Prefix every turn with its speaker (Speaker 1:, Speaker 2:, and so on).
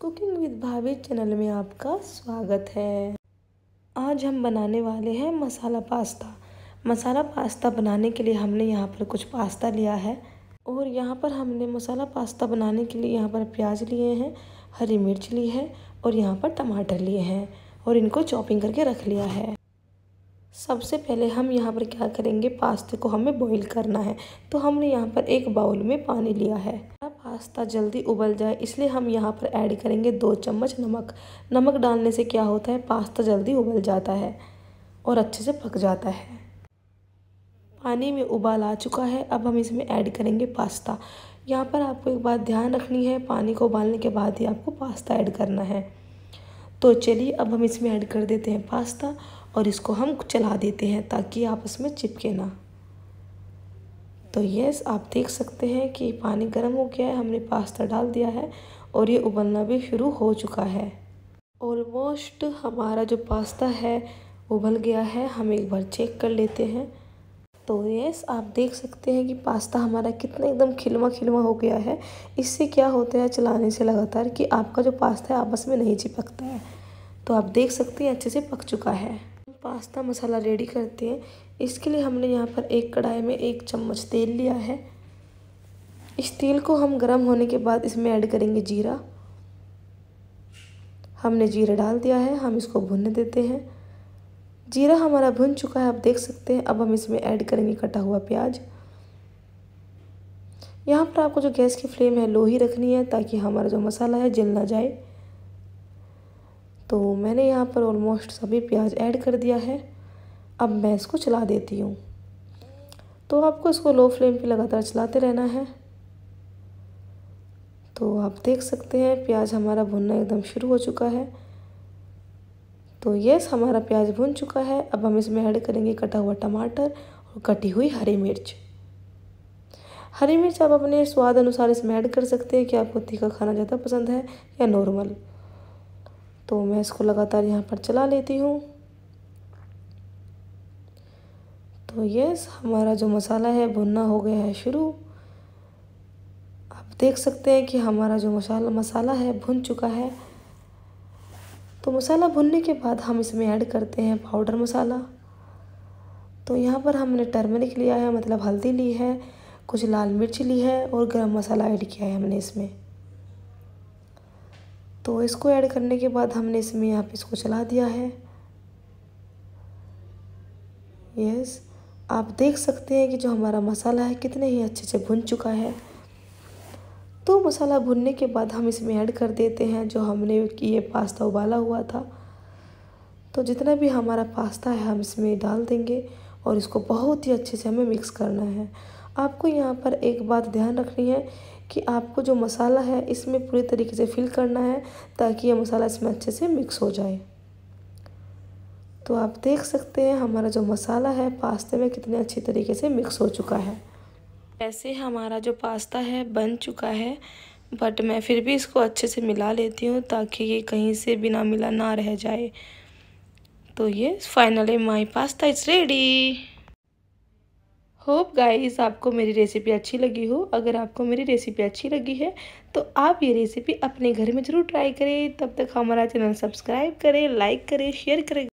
Speaker 1: cooking with भाभी channel में आपका स्वागत है आज हम बनाने वाले हैं मसाला पास्ता मसाला पास्ता बनाने के लिए हमने यहाँ पर कुछ पास्ता लिया है और यहाँ पर हमने मसाला पास्ता बनाने के लिए यहाँ पर प्याज लिए हैं हरी मिर्च ली है और यहाँ पर टमाटर लिए हैं और इनको चॉपिंग करके रख लिया है सबसे पहले हम यहाँ पर क्या करेंगे पास्ते को हमें बॉईल करना है तो हमने यहाँ पर एक बाउल में पानी लिया है पास्ता जल्दी उबल जाए इसलिए हम यहाँ पर ऐड करेंगे दो चम्मच नमक नमक डालने से क्या होता है पास्ता जल्दी उबल जाता है और अच्छे से पक जाता है पानी में उबाल आ चुका है अब हम इसमें ऐड करेंगे पास्ता यहाँ पर आपको एक बात ध्यान रखनी है पानी को उबालने के बाद ही आपको पास्ता ऐड करना है तो चलिए अब हम इसमें ऐड कर देते हैं पास्ता और इसको हम चला देते हैं ताकि आपस में चिपके ना तो यस आप देख सकते हैं कि पानी गर्म हो गया है हमने पास्ता डाल दिया है और ये उबलना भी शुरू हो चुका है ऑलमोस्ट हमारा जो पास्ता है उबल गया है हम एक बार चेक कर लेते हैं तो यस आप देख सकते हैं कि पास्ता हमारा कितना एकदम खिलवा खिलवा हो गया है इससे क्या होता है चलाने से लगातार कि आपका जो पास्ता है आपस में नहीं चिपकता है तो आप देख सकते हैं अच्छे से पक चुका है पास्ता मसाला रेडी करते हैं इसके लिए हमने यहाँ पर एक कढ़ाई में एक चम्मच तेल लिया है इस तेल को हम गर्म होने के बाद इसमें ऐड करेंगे जीरा हमने जीरा डाल दिया है हम इसको भुनने देते हैं जीरा हमारा भुन चुका है आप देख सकते हैं अब हम इसमें ऐड करेंगे कटा हुआ प्याज यहाँ पर आपको जो गैस की फ्लेम है लो ही रखनी है ताकि हमारा जो मसाला है जल ना जाए तो मैंने यहाँ पर ऑलमोस्ट सभी प्याज ऐड कर दिया है अब मैं इसको चला देती हूँ तो आपको इसको लो फ्लेम पे लगातार चलाते रहना है तो आप देख सकते हैं प्याज हमारा भुनना एकदम शुरू हो चुका है तो यस हमारा प्याज भुन चुका है अब हम इसमें ऐड करेंगे कटा हुआ टमाटर और कटी हुई हरी मिर्च हरी मिर्च आप अपने स्वाद अनुसार इसमें ऐड कर सकते हैं कि आपको तीखा खाना ज़्यादा पसंद है या नॉर्मल तो मैं इसको लगातार यहाँ पर चला लेती हूँ तो यस हमारा जो मसाला है भुनना हो गया है शुरू आप देख सकते हैं कि हमारा जो मसाला मसाला है भुन चुका है तो मसाला भुनने के बाद हम इसमें ऐड करते हैं पाउडर मसाला तो यहाँ पर हमने टर्मरिक लिया है मतलब हल्दी ली है कुछ लाल मिर्च ली है और गरम मसाला ऐड किया है हमने इसमें तो इसको ऐड करने के बाद हमने इसमें यहाँ पे इसको चला दिया है यस आप देख सकते हैं कि जो हमारा मसाला है कितने ही अच्छे से भुन चुका है तो मसाला भुनने के बाद हम इसमें ऐड कर देते हैं जो हमने ये पास्ता उबाला हुआ था तो जितना भी हमारा पास्ता है हम इसमें डाल देंगे और इसको बहुत ही अच्छे से हमें मिक्स करना है आपको यहाँ पर एक बात ध्यान रखनी है कि आपको जो मसाला है इसमें पूरी तरीके से फिल करना है ताकि ये मसाला इसमें अच्छे से मिक्स हो जाए तो आप देख सकते हैं हमारा जो मसाला है पास्ते में कितने अच्छी तरीके से मिक्स हो चुका है ऐसे हमारा जो पास्ता है बन चुका है बट मैं फिर भी इसको अच्छे से मिला लेती हूँ ताकि ये कहीं से बिना मिला ना रह जाए तो ये finally my pasta is ready hope guys आपको मेरी रेसिपी अच्छी लगी हो अगर आपको मेरी रेसिपी अच्छी लगी है तो आप ये रेसिपी अपने घर में ज़रूर ट्राई करें तब तक हमारा चैनल सब्सक्राइब करें लाइक करें शेयर करें